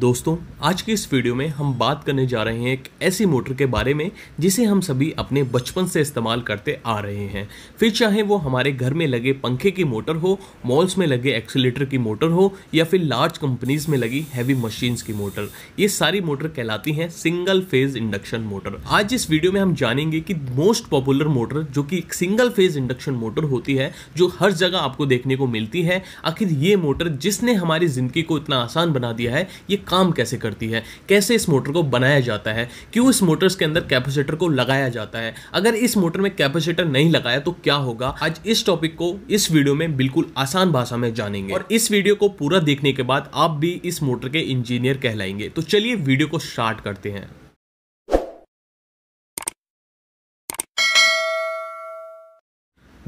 दोस्तों आज के इस वीडियो में हम बात करने जा रहे हैं एक ऐसी मोटर के बारे में जिसे हम सभी अपने बचपन से इस्तेमाल करते आ रहे हैं फिर चाहे वो हमारे घर में लगे पंखे की मोटर हो मॉल्स में लगे एक्सीटर की मोटर हो या फिर लार्ज कंपनीज में लगी हैवी मशीन्स की मोटर ये सारी मोटर कहलाती हैं सिंगल फेज इंडक्शन मोटर आज इस वीडियो में हम जानेंगे कि मोस्ट पॉपुलर मोटर जो कि एक सिंगल फेज इंडक्शन मोटर होती है जो हर जगह आपको देखने को मिलती है आखिर ये मोटर जिसने हमारी जिंदगी को इतना आसान बना दिया है ये काम कैसे करती है कैसे इस मोटर को बनाया जाता है क्यों इस मोटर्स के अंदर कैपेसिटर को लगाया जाता है अगर इस मोटर में कैपेसिटर नहीं लगाया तो क्या होगा आज इस टॉपिक को इस वीडियो में बिल्कुल आसान भाषा में जानेंगे और इस वीडियो को पूरा देखने के बाद आप भी इस मोटर के इंजीनियर कहलाएंगे तो चलिए वीडियो को स्टार्ट करते हैं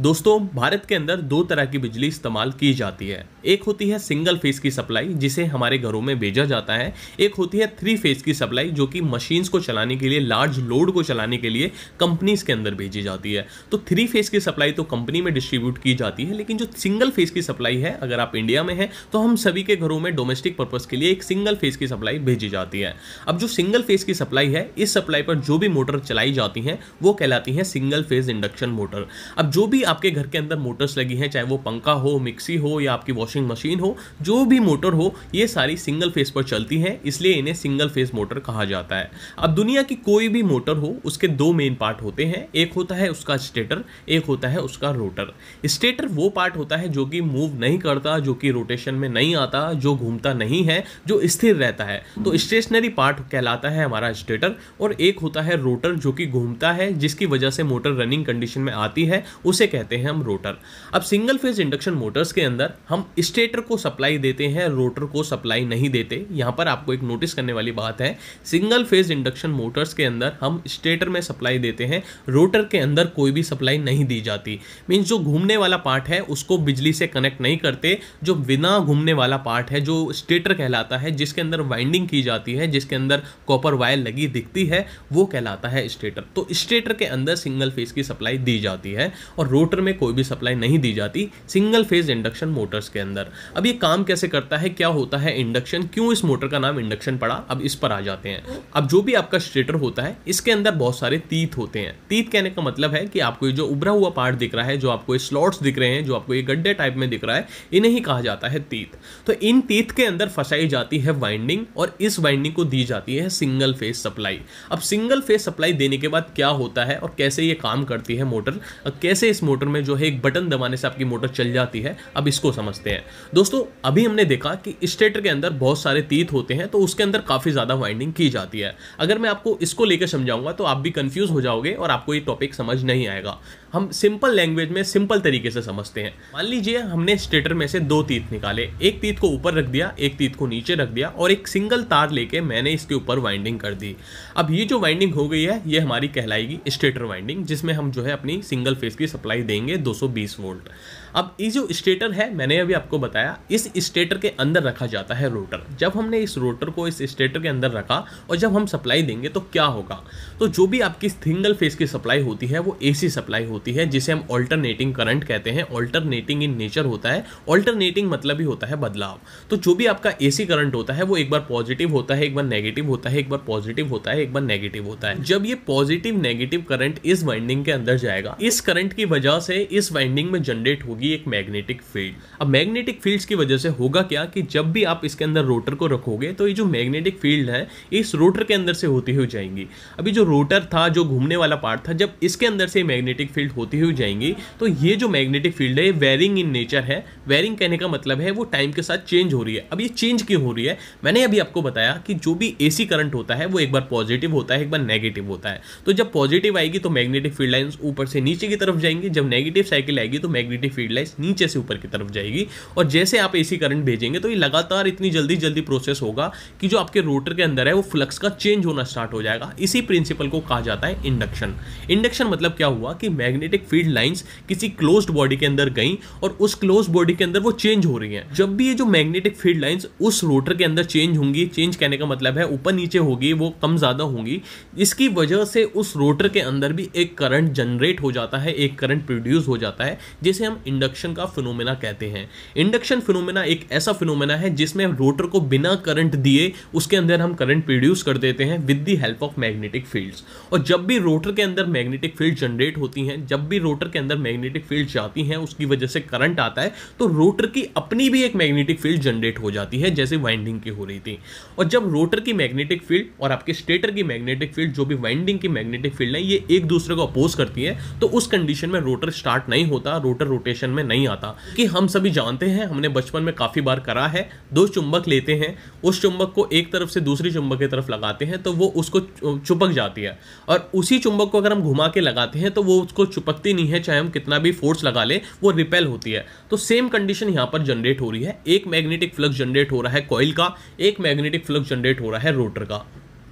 दोस्तों भारत के अंदर दो तरह की बिजली इस्तेमाल की जाती है एक होती है सिंगल फेज की सप्लाई जिसे हमारे घरों में भेजा जाता है एक होती है थ्री फेज की सप्लाई जो कि मशीन्स को चलाने के लिए लार्ज लोड को चलाने के लिए कंपनीज के अंदर भेजी जाती है तो थ्री फेज की सप्लाई तो कंपनी में डिस्ट्रीब्यूट की जाती है लेकिन जो सिंगल फेज की सप्लाई है अगर आप इंडिया में हैं तो हम सभी के घरों में डोमेस्टिक पर्पज के लिए एक सिंगल फेज की सप्लाई भेजी जाती है अब जो सिंगल फेज की सप्लाई है इस सप्लाई पर जो भी मोटर चलाई जाती हैं वो कहलाती हैं सिंगल फेज इंडक्शन मोटर अब जो भी भी आपके घर के अंदर मोटर्स लगी हैं चाहे वो पंखा हो मिक्सी हो या आपकी वॉशिंग मशीन हो जो भी मोटर हो ये सारी सिंगल फेस पर चलती हैं इसलिए इन्हें सिंगल फेस मोटर कहा जाता है अब दुनिया की कोई भी मोटर हो उसके दो मेन पार्ट होते हैं एक होता है उसका स्टेटर एक होता है उसका रोटर स्टेटर वो पार्ट होता है जो कि मूव नहीं करता जो कि रोटेशन में नहीं आता जो घूमता नहीं है जो स्थिर रहता है तो स्टेशनरी पार्ट कहलाता है हमारा स्टेटर और एक होता है रोटर जो कि घूमता है जिसकी वजह से मोटर रनिंग कंडीशन में आती है उसे कहते हैं हम रोटर अब सिंगल फेज इंडक्शन मोटर्स के अंदर हम स्टेटर को सप्लाई देते हैं रोटर को सप्लाई नहीं देते यहाँ पर आपको एक नोटिस करने वाली बात है सिंगल फेज इंडक्शन मोटर्स के अंदर हम स्टेटर में सप्लाई देते हैं रोटर के अंदर कोई भी सप्लाई नहीं दी जाती मीन्स जो घूमने वाला पार्ट है उसको बिजली से कनेक्ट नहीं करते जो बिना घूमने वाला पार्ट है जो स्टेटर कहलाता है जिसके अंदर वाइंडिंग की जाती है जिसके अंदर कॉपर वायर लगी दिखती है वो कहलाता है स्टेटर तो स्टेटर के अंदर सिंगल फेज की सप्लाई दी जाती है और रोड मोटर में कोई भी सप्लाई नहीं दी जाती सिंगल फेज इंडक्शन मोटर्स के अंदर अब ये काम कैसे करता है क्या होता है इंडक्शन क्यों इस मोटर का नाम इंडक्शन पड़ा अब इस पर आ जाते हैं अब जो भी आपका स्टेटर होता है इसके अंदर बहुत सारे तीत होते हैं तीत कहने का मतलब है कि आपको ये जो उभरा हुआ पार्ट दिख रहा है जो आपको स्लॉट्स दिख रहे हैं जो आपको ये गड्ढे टाइप में दिख रहा है इन्हें ही कहा जाता है तीत तो इन तीत के अंदर फंसाई जाती है वाइंडिंग और इस वाइंडिंग को दी जाती है सिंगल फेज सप्लाई अब सिंगल फेज सप्लाई देने के बाद क्या होता है और कैसे ये काम करती है मोटर कैसे इस मोटर मोटर में जो है एक बटन दबाने से आपकी मोटर चल जाती है अब इसको समझते हैं दोस्तों अभी हमने देखा कि स्टेटर के अंदर बहुत सारे तीत होते हैं तो उसके अंदर काफ़ी ज़्यादा वाइंडिंग की जाती है अगर मैं आपको इसको लेकर समझाऊंगा तो आप भी कंफ्यूज हो जाओगे और आपको ये टॉपिक समझ नहीं आएगा हम सिंपल लैंग्वेज में सिंपल तरीके से समझते हैं मान लीजिए हमने स्टेटर में से दो तीत निकाले एक तीत को ऊपर रख दिया एक तीत को नीचे रख दिया और एक सिंगल तार लेके मैंने इसके ऊपर वाइंडिंग कर दी अब ये जो वाइंडिंग हो गई है ये हमारी कहलाएगी स्टेटर वाइंडिंग जिसमें हम जो है अपनी सिंगल फेस की सप्लाई करंट देंगे 220 वोल्ट अब ये जो स्टेटर है मैंने अभी आपको बताया इस स्टेटर के अंदर रखा जाता है रोटर जब हमने इस रोटर को इस स्टेटर के अंदर रखा और जब हम सप्लाई देंगे तो क्या होगा तो जो भी आपकी सिंगल फेज की सप्लाई होती है वो एसी सप्लाई होती है जिसे हम ऑल्टरनेटिंग करंट कहते हैं ऑल्टरनेटिंग इन नेचर होता है ऑल्टरनेटिंग मतलब ही होता है बदलाव तो जो भी आपका ए करंट होता है वो एक बार पॉजिटिव होता है एक बार नेगेटिव होता है एक बार पॉजिटिव होता है एक बार नेगेटिव होता है जब ये पॉजिटिव नेगेटिव करंट इस वाइंडिंग के अंदर जाएगा इस करंट की वजह वजह से इस वाइंडिंग में जनरेट होगी एक मैग्नेटिक फील्ड अब मैग्नेटिक फील्ड्स की वजह से होगा क्या कि जब भी आप इसके अंदर रोटर को रखोगे तो ये जो मैग्नेटिक फील्ड है इस रोटर के अंदर से होती हुई जाएंगी अभी जो रोटर था जो घूमने वाला पार्ट था जब इसके अंदर से मैग्नेटिक फील्ड होती हुई जाएंगी तो ये जो मैग्नेटिक फील्ड है ये वेरिंग इन नेचर है वेरिंग कहने का मतलब है वो टाइम के साथ चेंज हो रही है अब ये चेंज क्यों हो रही है मैंने अभी आपको बताया कि जो भी ए करंट होता है वो एक बार पॉजिटिव होता है एक बार नेगेटिव होता है तो जब पॉजिटिव आएगी तो मैग्नेटिक फील्ड लाइन्स ऊपर से नीचे की तरफ जाएंगे जब नेगेटिव साइकिल आएगी तो मैग्नेटिक फील्ड लाइन नीचे से ऊपर की तरफ जाएगी और जैसे आप एसी करंट भेजेंगे तो ये लगातार इतनी जल्दी जल्दी प्रोसेस होगा कि जो आपके रोटर के अंदर है वो फ्लक्स का चेंज होना स्टार्ट हो जाएगा इसी प्रिंसिपल को कहा जाता है इंडक्शन इंडक्शन मतलब क्या हुआ कि मैग्नेटिक फील्ड लाइन्स किसी क्लोज बॉडी के अंदर गई और उस क्लोज बॉडी के अंदर वो चेंज हो रही है जब भी ये जो मैग्नेटिक फील्ड लाइन्स उस रोटर के अंदर चेंज होंगी चेंज कहने का मतलब है ऊपर नीचे होगी वो कम ज़्यादा होंगी इसकी वजह से उस रोटर के अंदर भी एक करंट जनरेट हो जाता है एक करंट प्रोड्यूस हो जाता है जिसे हम इंडक्शन का फिनोमेना कहते हैं इंडक्शन फिनोमेना एक ऐसा फिनोमेना है जिसमें रोटर को बिना करंट दिए उसके अंदर हम करंट प्रोड्यूस कर देते हैं with the help of magnetic fields और जब भी रोटर के अंदर मैग्नेटिक फील्ड जनरेट होती हैं जब भी रोटर के अंदर मैग्नेटिक फील्ड जाती हैं उसकी वजह से करंट आता है तो रोटर की अपनी भी एक मैग्नेटिक फील्ड जनरेट हो जाती है जैसे वाइंडिंग की हो रही थी और जब रोटर की मैग्नेटिक फील्ड और आपके स्टेटर की मैग्नेटिक फील्ड जो भी वाइंडिंग की मैग्नेटिक फील्ड है ये एक दूसरे को अपोज करती है तो उस कंडीशन में रोटर रोटर स्टार्ट नहीं होता रोटर रोटेशन में नहीं आता कि हम सभी जानते हैं हमने बचपन में काफ़ी बार करा है दो चुंबक लेते हैं उस चुंबक को एक तरफ से दूसरी चुंबक की तरफ लगाते हैं तो वो उसको चुपक जाती है और उसी चुंबक को अगर हम घुमा के लगाते हैं तो वो उसको चुपकती नहीं है चाहे हम कितना भी फोर्स लगा ले वो रिपेल होती है तो सेम कंडीशन यहाँ पर जनरेट हो रही है एक मैग्नेटिक फ्लक्स जनरेट हो रहा है कॉइल का एक मैग्नेटिक फ्लक्स जनरेट हो रहा है रोटर का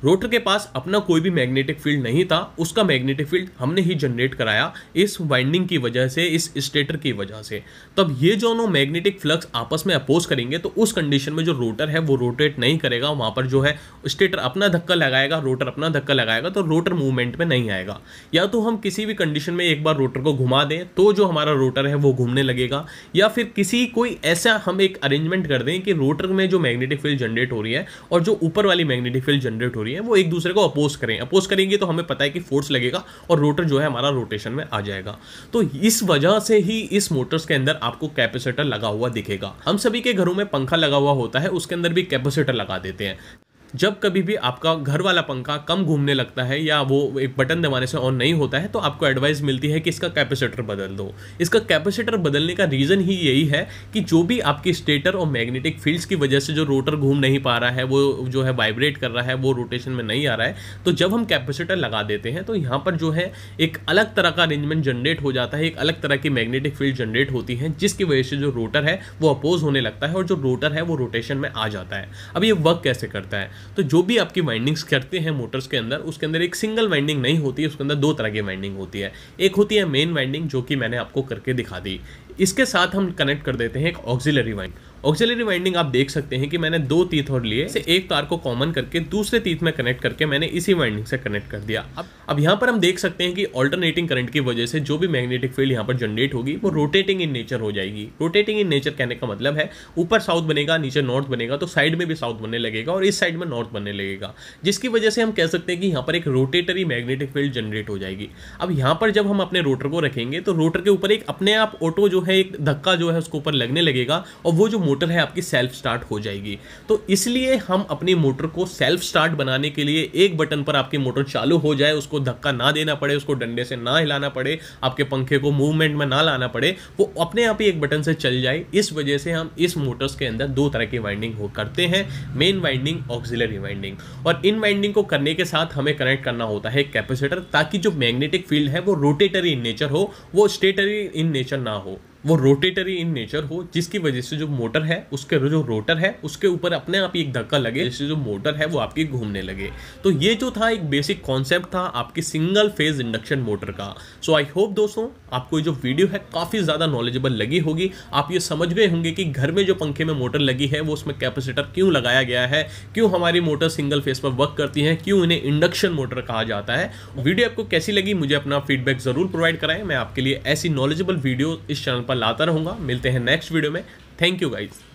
रोटर के पास अपना कोई भी मैग्नेटिक फील्ड नहीं था उसका मैग्नेटिक फील्ड हमने ही जनरेट कराया इस वाइंडिंग की वजह से इस स्टेटर की वजह से तब ये जो नो मैग्नेटिक फ्लक्स आपस में अपोज करेंगे तो उस कंडीशन में जो रोटर है वो रोटेट नहीं करेगा वहाँ पर जो है स्टेटर अपना धक्का लगाएगा रोटर अपना धक्का लगाएगा तो रोटर मूवमेंट में नहीं आएगा या तो हम किसी भी कंडीशन में एक बार रोटर को घुमा दें तो जो हमारा रोटर है वो घूमने लगेगा या फिर किसी कोई ऐसा हम एक अरेंजमेंट कर दें कि रोटर में जो मैग्नेटिक फील्ड जनरेट हो रही है और जो ऊपर वाली मैग्नेटिक फील्ड जनरेट हो रही है रही है वो एक दूसरे को अपोज करें अपोज करेंगे तो हमें पता है कि फोर्स लगेगा और रोटर जो है हमारा रोटेशन में आ जाएगा तो इस वजह से ही इस मोटर्स के अंदर आपको कैपेसिटर लगा हुआ दिखेगा हम सभी के घरों में पंखा लगा हुआ होता है उसके अंदर भी कैपेसिटर लगा देते हैं जब कभी भी आपका घर वाला पंखा कम घूमने लगता है या वो एक बटन दबाने से ऑन नहीं होता है तो आपको एडवाइस मिलती है कि इसका कैपेसिटर बदल दो इसका कैपेसिटर बदलने का रीज़न ही यही है कि जो भी आपकी स्टेटर और मैग्नेटिक फील्ड्स की वजह से जो रोटर घूम नहीं पा रहा है वो जो है वाइब्रेट कर रहा है वो रोटेशन में नहीं आ रहा है तो जब हम कैपेसिटर लगा देते हैं तो यहाँ पर जो है एक अलग तरह का अरेंजमेंट जनरेट हो जाता है एक अलग तरह की मैग्नेटिक फील्ड जनरेट होती है जिसकी वजह से जो रोटर है वो अपोज होने लगता है और जो रोटर है वो रोटेशन में आ जाता है अब ये वर्क कैसे करता है तो जो भी आपकी वाइंडिंग्स करते हैं मोटर्स के अंदर उसके अंदर एक सिंगल वाइंडिंग नहीं होती है उसके अंदर दो तरह की वाइंडिंग होती है एक होती है मेन वाइंडिंग जो कि मैंने आपको करके दिखा दी इसके साथ हम कनेक्ट कर देते हैं एक ऑक्सिलरी वाइंड ऑक्सिलरी वाइंडिंग आप देख सकते हैं कि मैंने दो तीत और लिए से एक तार को कॉमन करके दूसरे तीथ में कनेक्ट करके मैंने इसी वाइंडिंग से कनेक्ट कर दिया अब अब यहाँ पर हम देख सकते हैं कि ऑल्टरनेटिंग करंट की वजह से जो भी मैग्नेटिक फील्ड यहाँ पर जनरेट होगी वो रोटेटिंग इन नेचर हो जाएगी रोटेटिंग इन नेचर कहने का मतलब है ऊपर साउथ बनेगा नीचे नॉर्थ बनेगा तो साइड में भी साउथ बनने लगेगा और इस साइड में नॉर्थ बनने लगेगा जिसकी वजह से हम कह सकते हैं कि यहाँ पर एक रोटेटरी मैग्नेटिक फील्ड जनरेट हो जाएगी अब यहाँ पर जब हम अपने रोटर को रखेंगे तो रोटर के ऊपर एक अपने आप ऑटो जो है एक धक्का जो है उसके ऊपर लगने लगेगा और वो जो मोटर है आपकी सेल्फ स्टार्ट हो जाएगी तो इसलिए हम अपनी मोटर को सेल्फ स्टार्ट बनाने के लिए एक बटन पर आपकी मोटर चालू हो जाए उसको धक्का ना देना पड़े उसको डंडे से ना हिलाना पड़े आपके पंखे को मूवमेंट में ना लाना पड़े वो अपने आप ही एक बटन से चल जाए इस वजह से हम इस मोटर्स के अंदर दो तरह की वाइंडिंग हो करते हैं मेन वाइंडिंग ऑक्सिलरी वाइंडिंग और इन वाइंडिंग को करने के साथ हमें कनेक्ट करना होता है कैपेसिटर ताकि जो मैग्नेटिक फील्ड है वो रोटेटरी इन नेचर हो वो स्टेटरी इन नेचर ना हो वो रोटेटरी इन नेचर हो जिसकी वजह से जो मोटर है उसके जो रोटर है उसके ऊपर अपने आप ही एक धक्का लगे जिससे जो मोटर है वो आपकी घूमने लगे तो ये जो था एक बेसिक कॉन्सेप्ट था आपकी सिंगल फेज इंडक्शन मोटर का सो आई होप दोस्तों आपको जो वीडियो है काफ़ी ज़्यादा नॉलेजेबल लगी होगी आप ये समझ गए होंगे कि घर में जो पंखे में मोटर लगी है वो उसमें कैपेसिटर क्यों लगाया गया है क्यों हमारी मोटर सिंगल फेज पर वर्क करती है क्यों इन्हें इंडक्शन मोटर कहा जाता है वीडियो आपको कैसी लगी मुझे अपना फीडबैक ज़रूर प्रोवाइड कराएं मैं आपके लिए ऐसी नॉलेजेबल वीडियो इस चैनल पर पर लाता रहूँगा मिलते हैं नेक्स्ट वीडियो में थैंक यू गाइज़